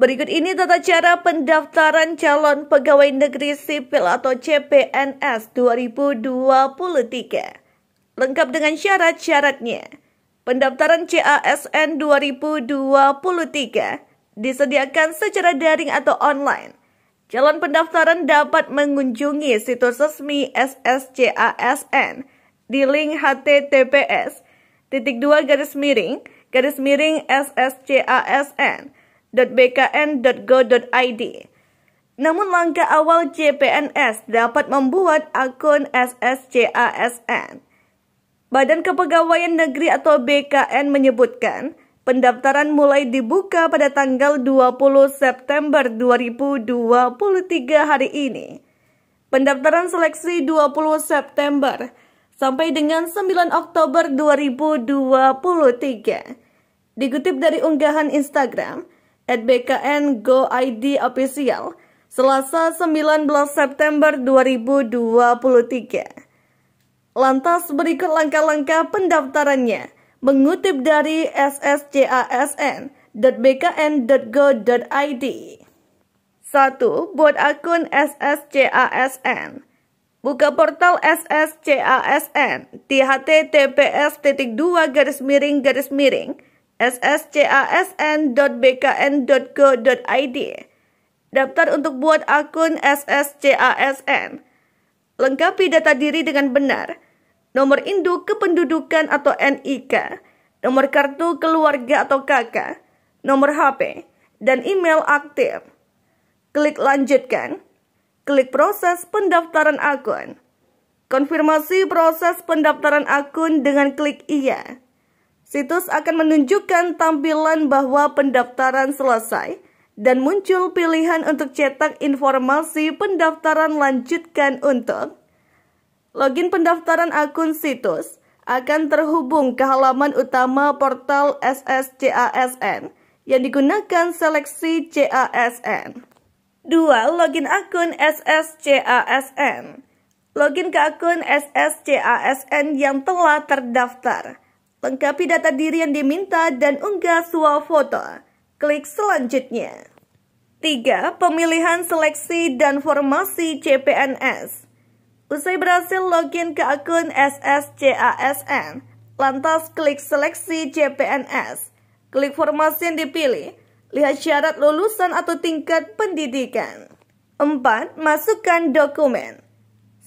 Berikut ini tata cara pendaftaran calon pegawai negeri sipil atau CPNS 2023. Lengkap dengan syarat-syaratnya. Pendaftaran CASN 2023 disediakan secara daring atau online. Calon pendaftaran dapat mengunjungi situs resmi SSCASN di link https titik dua garis miring garis miring SSCASN www.bkn.go.id. Namun langkah awal CPNS dapat membuat akun SSCASN. Badan Kepegawaian Negeri atau BKN menyebutkan, pendaftaran mulai dibuka pada tanggal 20 September 2023 hari ini. Pendaftaran seleksi 20 September sampai dengan 9 Oktober 2023. Dikutip dari unggahan Instagram, at BKN Go ID Official Selasa 19 September 2023. Lantas berikut langkah-langkah pendaftarannya mengutip dari sscasn.bkn.go.id. 1. Buat akun SSCASN. Buka portal SSCASN di https garis miring garis miring sscasn.bkn.go.id. Daftar untuk buat akun SSCASN. Lengkapi data diri dengan benar. Nomor induk kependudukan atau NIK. Nomor kartu keluarga atau KK. Nomor HP. Dan email aktif. Klik lanjutkan. Klik proses pendaftaran akun. Konfirmasi proses pendaftaran akun dengan klik iya. Situs akan menunjukkan tampilan bahwa pendaftaran selesai dan muncul pilihan untuk cetak informasi pendaftaran lanjutkan untuk login pendaftaran akun situs akan terhubung ke halaman utama portal SSCASN yang digunakan seleksi CASN. 2. Login akun SSCASN Login ke akun SSCASN yang telah terdaftar Lengkapi data diri yang diminta dan unggah foto. Klik selanjutnya. 3. Pemilihan seleksi dan formasi CPNS Usai berhasil login ke akun SSCASN, lantas klik seleksi CPNS. Klik formasi yang dipilih. Lihat syarat lulusan atau tingkat pendidikan. 4. Masukkan dokumen.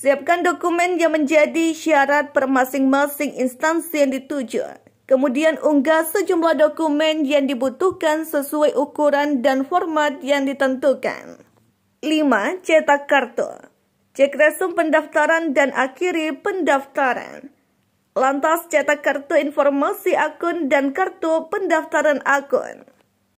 Siapkan dokumen yang menjadi syarat per masing-masing instansi yang dituju. Kemudian unggah sejumlah dokumen yang dibutuhkan sesuai ukuran dan format yang ditentukan. 5. Cetak kartu. Cek resum pendaftaran dan akhiri pendaftaran. Lantas cetak kartu informasi akun dan kartu pendaftaran akun.